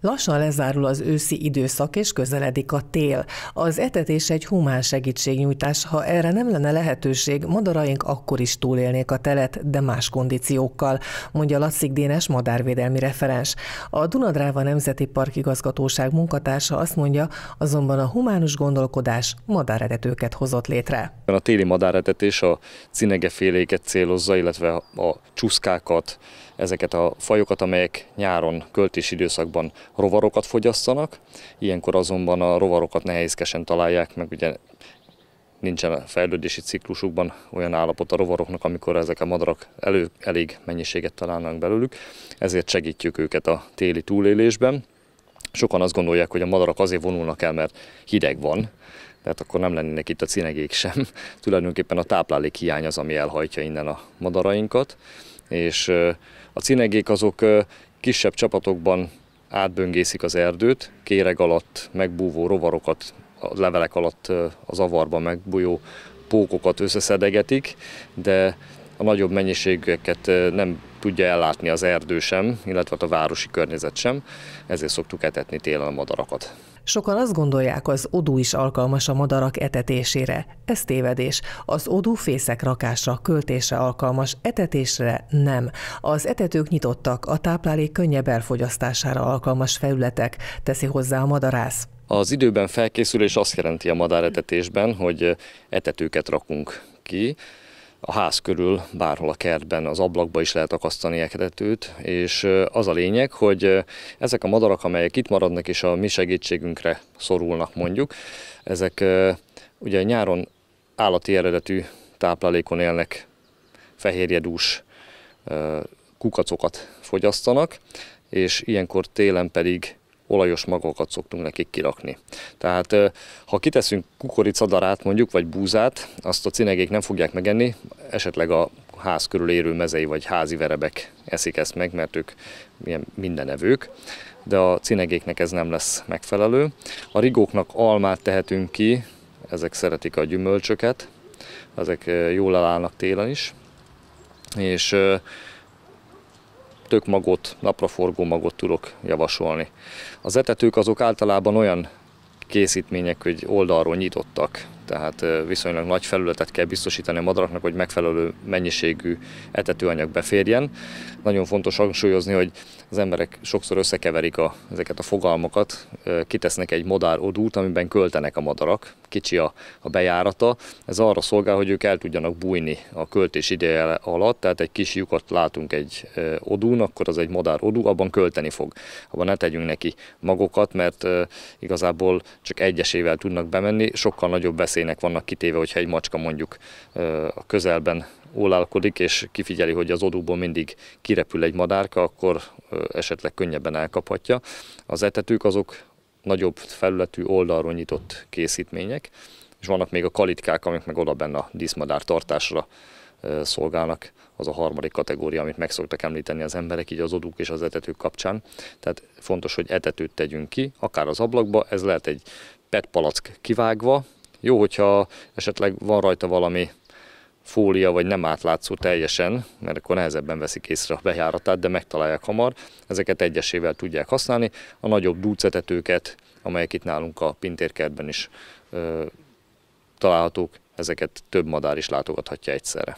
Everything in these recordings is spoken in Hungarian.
Lassan lezárul az őszi időszak, és közeledik a tél. Az etetés egy humán segítségnyújtás, ha erre nem lenne lehetőség, madaraink akkor is túlélnék a telet, de más kondíciókkal, mondja Lasszik Dénes madárvédelmi referens. A Dunadráva Nemzeti Park igazgatóság munkatársa azt mondja, azonban a humánus gondolkodás madáredetőket hozott létre. A téli madáretetés a cinegeféléket célozza, illetve a csúszkákat, ezeket a fajokat, amelyek nyáron, költési időszakban rovarokat fogyasztanak, ilyenkor azonban a rovarokat nehézkesen találják, meg ugye nincsen a fejlődési ciklusukban olyan állapot a rovaroknak, amikor ezek a madarak elő, elég mennyiséget találnak belőlük, ezért segítjük őket a téli túlélésben. Sokan azt gondolják, hogy a madarak azért vonulnak el, mert hideg van, tehát akkor nem lennének itt a cinegék sem. Tulajdonképpen a táplálék hiány az, ami elhajtja innen a madarainkat és a cinegék azok kisebb csapatokban átböngészik az erdőt, kéreg alatt megbúvó rovarokat, a levelek alatt az avarban megbújó pókokat összeszedegetik, de a nagyobb mennyiségeket nem tudja ellátni az erdő sem, illetve hát a városi környezet sem, ezért szoktuk etetni télen a madarakat. Sokan azt gondolják, az odú is alkalmas a madarak etetésére. Ez tévedés. Az odú fészek rakásra, költésre alkalmas, etetésre nem. Az etetők nyitottak, a táplálék könnyebb elfogyasztására alkalmas felületek, teszi hozzá a madarász. Az időben felkészülés azt jelenti a madáretetésben, hogy etetőket rakunk ki, a ház körül, bárhol a kertben, az ablakba is lehet akasztani eketetőt, és az a lényeg, hogy ezek a madarak, amelyek itt maradnak és a mi segítségünkre szorulnak mondjuk, ezek ugye nyáron állati eredetű táplálékon élnek, fehérjedús kukacokat fogyasztanak, és ilyenkor télen pedig olajos magokat szoktunk nekik kirakni. Tehát ha kiteszünk kukoricadarát mondjuk, vagy búzát, azt a cinegék nem fogják megenni, esetleg a ház körül érő mezei vagy házi verebek eszik ezt meg, mert ők ilyen mindenevők, de a cinegéknek ez nem lesz megfelelő. A rigóknak almát tehetünk ki, ezek szeretik a gyümölcsöket, ezek jól elállnak télen is, és tök magot, napraforgó magot tudok javasolni. Az etetők azok általában olyan készítmények, hogy oldalról nyitottak, tehát viszonylag nagy felületet kell biztosítani a madaraknak, hogy megfelelő mennyiségű etetőanyag beférjen. Nagyon fontos hangsúlyozni, hogy az emberek sokszor összekeverik a, ezeket a fogalmakat, kitesznek egy modár odút, amiben költenek a madarak, kicsi a, a bejárata. Ez arra szolgál, hogy ők el tudjanak bújni a költés ideje alatt, tehát egy kis lyukat látunk egy odún, akkor az egy madár odú, abban költeni fog. Abban ne tegyünk neki magokat, mert igazából csak egyesével tudnak bemenni, sokkal nagyobb veszély veszélynek vannak kitéve, hogyha egy macska mondjuk a közelben ólálkodik, és kifigyeli, hogy az odúból mindig kirepül egy madárka, akkor esetleg könnyebben elkaphatja. Az etetők azok nagyobb felületű oldalról nyitott készítmények, és vannak még a kalitkák, amik meg oda benne a díszmadár tartásra szolgálnak, az a harmadik kategória, amit meg szoktak említeni az emberek, így az odúk és az etetők kapcsán. Tehát fontos, hogy etetőt tegyünk ki, akár az ablakba, ez lehet egy PET palack kivágva, jó, hogyha esetleg van rajta valami fólia vagy nem átlátszó teljesen, mert akkor nehezebben veszik észre a bejáratát, de megtalálják hamar. Ezeket egyesével tudják használni. A nagyobb dúcetetőket, amelyek itt nálunk a pintérkertben is ö, találhatók, ezeket több madár is látogathatja egyszerre.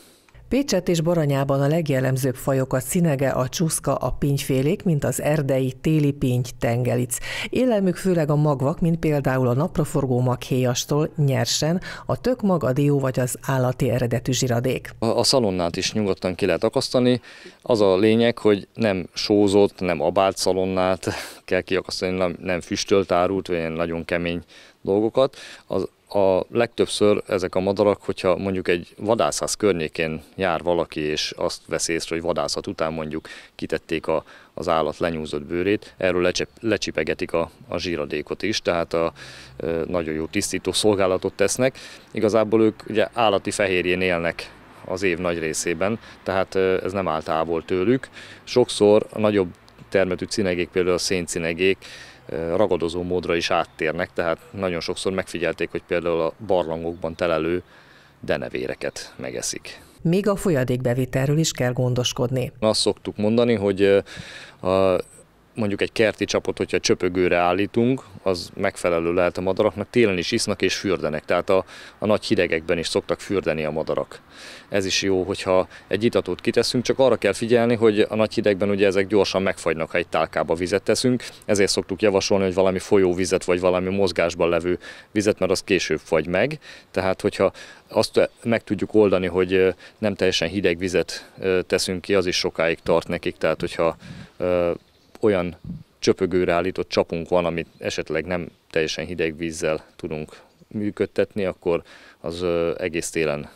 Pécset és Baranyában a legjellemzőbb fajok a színege, a csúszka, a pinyfélék, mint az erdei, téli pinty, tengelic. Élelmük főleg a magvak, mint például a napraforgó maghéjastól nyersen, a mag, a dió vagy az állati eredetű zsiradék. A, a szalonnát is nyugodtan ki lehet akasztani. Az a lényeg, hogy nem sózott, nem abált szalonnát kell kiakasztani, nem, nem füstölt árult, vagy ilyen nagyon kemény dolgokat. Az a legtöbbször ezek a madarak, hogyha mondjuk egy vadászház környékén jár valaki, és azt vesz észre, hogy vadászat után mondjuk kitették a, az állat lenyúzott bőrét, erről lecsep, lecsipegetik a, a zsíradékot is, tehát a, e, nagyon jó tisztító szolgálatot tesznek. Igazából ők ugye állati fehérjén élnek az év nagy részében, tehát ez nem áll távol tőlük. Sokszor a nagyobb termetű cinegék, például a széncinegék, ragadozó módra is áttérnek, tehát nagyon sokszor megfigyelték, hogy például a barlangokban telelő denevéreket megeszik. Még a folyadékbevitelről is kell gondoskodni. Azt szoktuk mondani, hogy a mondjuk egy kerti csapot, hogyha csöpögőre állítunk, az megfelelő lehet a madaraknak, télen is isznak és fürdenek, tehát a, a nagy hidegekben is szoktak fürdeni a madarak. Ez is jó, hogyha egy itatót kiteszünk, csak arra kell figyelni, hogy a nagy hidegben ugye ezek gyorsan megfagynak, ha egy tálkába vizet teszünk, ezért szoktuk javasolni, hogy valami folyóvizet vagy valami mozgásban levő vizet, mert az később fagy meg, tehát hogyha azt meg tudjuk oldani, hogy nem teljesen hideg vizet teszünk ki, az is sokáig tart nekik, tehát hogyha olyan csöpögőre állított csapunk van, amit esetleg nem teljesen hideg vízzel tudunk működtetni, akkor az egész télen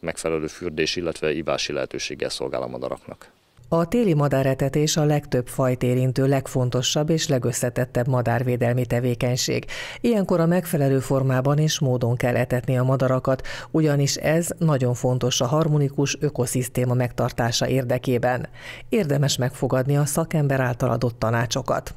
megfelelő fürdés, illetve ivási lehetőséggel szolgál a madaraknak. A téli madáretetés a legtöbb fajt érintő legfontosabb és legösszetettebb madárvédelmi tevékenység. Ilyenkor a megfelelő formában és módon kell etetni a madarakat, ugyanis ez nagyon fontos a harmonikus ökoszisztéma megtartása érdekében. Érdemes megfogadni a szakember által adott tanácsokat.